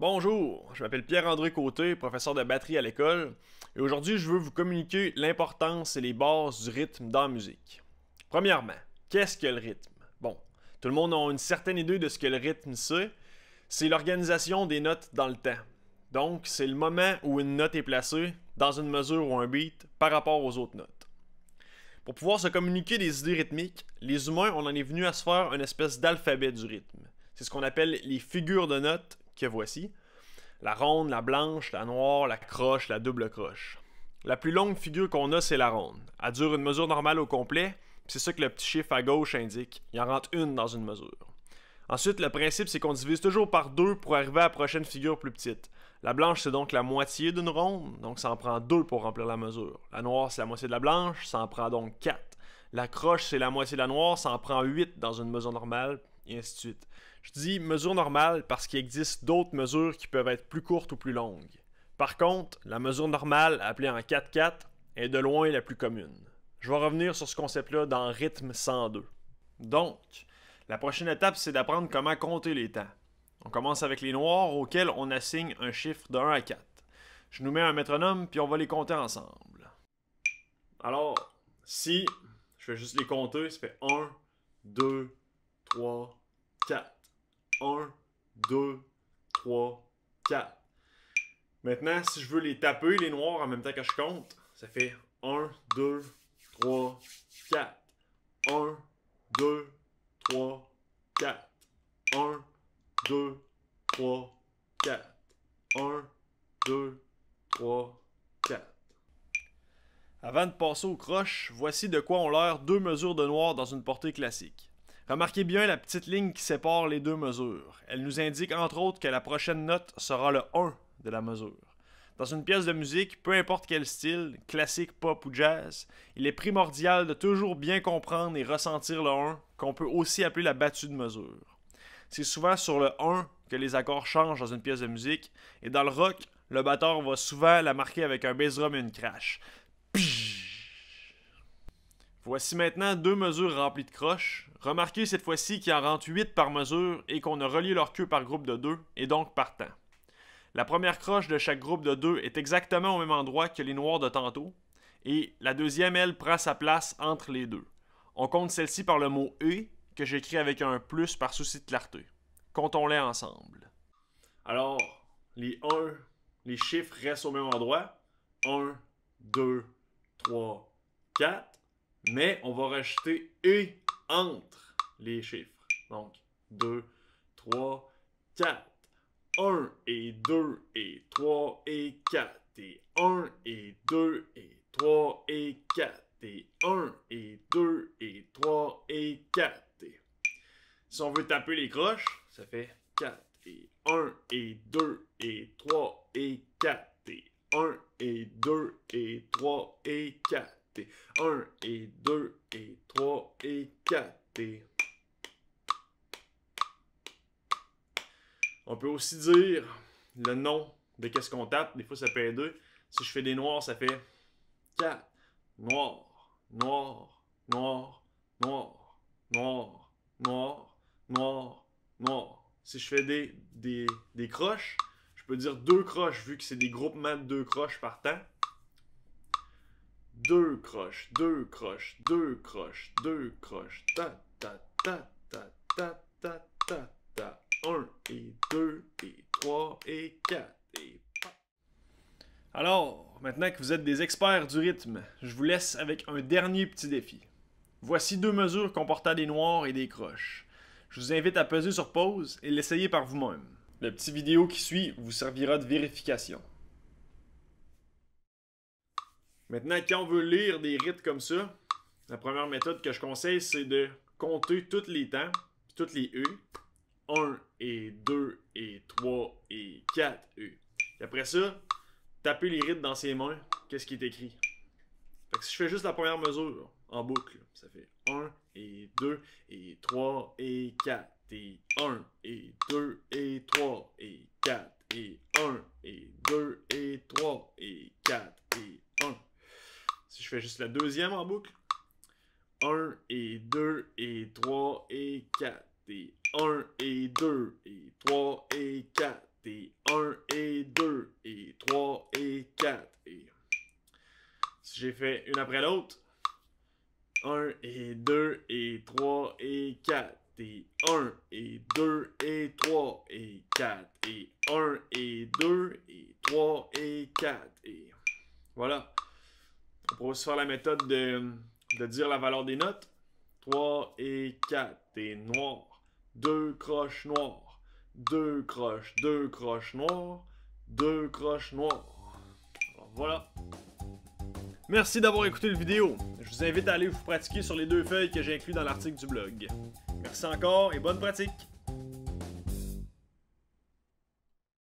Bonjour, je m'appelle Pierre-André Côté, professeur de batterie à l'école, et aujourd'hui je veux vous communiquer l'importance et les bases du rythme dans la musique. Premièrement, qu'est-ce que le rythme Bon, tout le monde a une certaine idée de ce que le rythme c'est. C'est l'organisation des notes dans le temps. Donc, c'est le moment où une note est placée dans une mesure ou un beat par rapport aux autres notes. Pour pouvoir se communiquer des idées rythmiques, les humains, on en est venu à se faire une espèce d'alphabet du rythme. C'est ce qu'on appelle les figures de notes que voici. La ronde, la blanche, la noire, la croche, la double croche. La plus longue figure qu'on a, c'est la ronde. Elle dure une mesure normale au complet, c'est ça que le petit chiffre à gauche indique. Il en rentre une dans une mesure. Ensuite, le principe, c'est qu'on divise toujours par deux pour arriver à la prochaine figure plus petite. La blanche, c'est donc la moitié d'une ronde, donc ça en prend deux pour remplir la mesure. La noire, c'est la moitié de la blanche, ça en prend donc quatre. La croche, c'est la moitié de la noire, ça en prend huit dans une mesure normale, et de suite. Je dis mesure normale parce qu'il existe d'autres mesures qui peuvent être plus courtes ou plus longues. Par contre, la mesure normale, appelée en 4-4, est de loin la plus commune. Je vais revenir sur ce concept-là dans rythme 102. Donc, la prochaine étape, c'est d'apprendre comment compter les temps. On commence avec les noirs auxquels on assigne un chiffre de 1 à 4. Je nous mets un métronome, puis on va les compter ensemble. Alors, si je vais juste les compter, ça fait 1, 2, 3, 1, 2, 3, 4. Maintenant, si je veux les taper, les noirs, en même temps que je compte, ça fait 1, 2, 3, 4. 1, 2, 3, 4. 1, 2, 3, 4. 1, 2, 3, 4. Avant de passer au croches, voici de quoi ont l'air deux mesures de noir dans une portée classique. Remarquez bien la petite ligne qui sépare les deux mesures. Elle nous indique entre autres que la prochaine note sera le 1 de la mesure. Dans une pièce de musique, peu importe quel style, classique, pop ou jazz, il est primordial de toujours bien comprendre et ressentir le 1, qu'on peut aussi appeler la battue de mesure. C'est souvent sur le 1 que les accords changent dans une pièce de musique, et dans le rock, le batteur va souvent la marquer avec un bass drum et une crash, Voici maintenant deux mesures remplies de croches. Remarquez cette fois-ci qu'il en rentre 8 par mesure et qu'on a relié leur queue par groupe de 2 et donc par temps. La première croche de chaque groupe de deux est exactement au même endroit que les noirs de tantôt et la deuxième, elle, prend sa place entre les deux. On compte celle-ci par le mot « E que j'écris avec un « plus » par souci de clarté. Comptons-les ensemble. Alors, les 1, les chiffres restent au même endroit. 1, 2, 3, 4 mais on va rajouter et entre les chiffres. Donc 2, 3, 4, 1 et 2 et 3 et 4 et 1 et 2 et 3 et 4 et 1 et 2 et 3 et 4. Si on veut taper les croches, ça fait 4 et 1 et 2 et 3 et 4 et 1 et 2 et 3 et 4. 1 et 2 et 3 et 4 et... On peut aussi dire le nom de qu'est-ce qu'on tape. Des fois, ça peut 2. Si je fais des noirs, ça fait 4. Noir, noir, noir, noir, noir, noir, noir, noir. Si je fais des, des, croches, je peux dire deux croches vu que c'est des groupements de deux croches par temps deux croches, deux croches, deux croches, deux croches, ta ta ta ta ta ta ta ta, un et deux et trois et quatre et pa. Alors, maintenant que vous êtes des experts du rythme, je vous laisse avec un dernier petit défi. Voici deux mesures comportant des noirs et des croches. Je vous invite à peser sur pause et l'essayer par vous-même. La petite vidéo qui suit vous servira de vérification. Maintenant, quand on veut lire des rites comme ça, la première méthode que je conseille, c'est de compter tous les temps, toutes les E. 1 et 2 et 3 et 4 E. Et après ça, taper les rites dans ses mains, qu'est-ce qui est écrit? que si je fais juste la première mesure en boucle, ça fait 1 et 2 et 3 et 4 et 1 et 2 et 3 et 4 et 1 et 2 et 3 et 4 et 1 je fais juste la deuxième en boucle. 1 et 2 et 3 et 4 et 1 et 2 et 3 et 4 et 1 et 2 et 3 et 4 Si j'ai fait une après l'autre, 1 et 2 et 3 et 4 et 1 et 2 et 3 et 4 et 1 et 2 et 3 et 4 et... Voilà. On pourrait aussi faire la méthode de, de dire la valeur des notes. 3 et 4 et noir. 2 croches noires. 2 croches, 2 croches noires. 2 croches noires. voilà. Merci d'avoir écouté la vidéo. Je vous invite à aller vous pratiquer sur les deux feuilles que j'ai inclus dans l'article du blog. Merci encore et bonne pratique!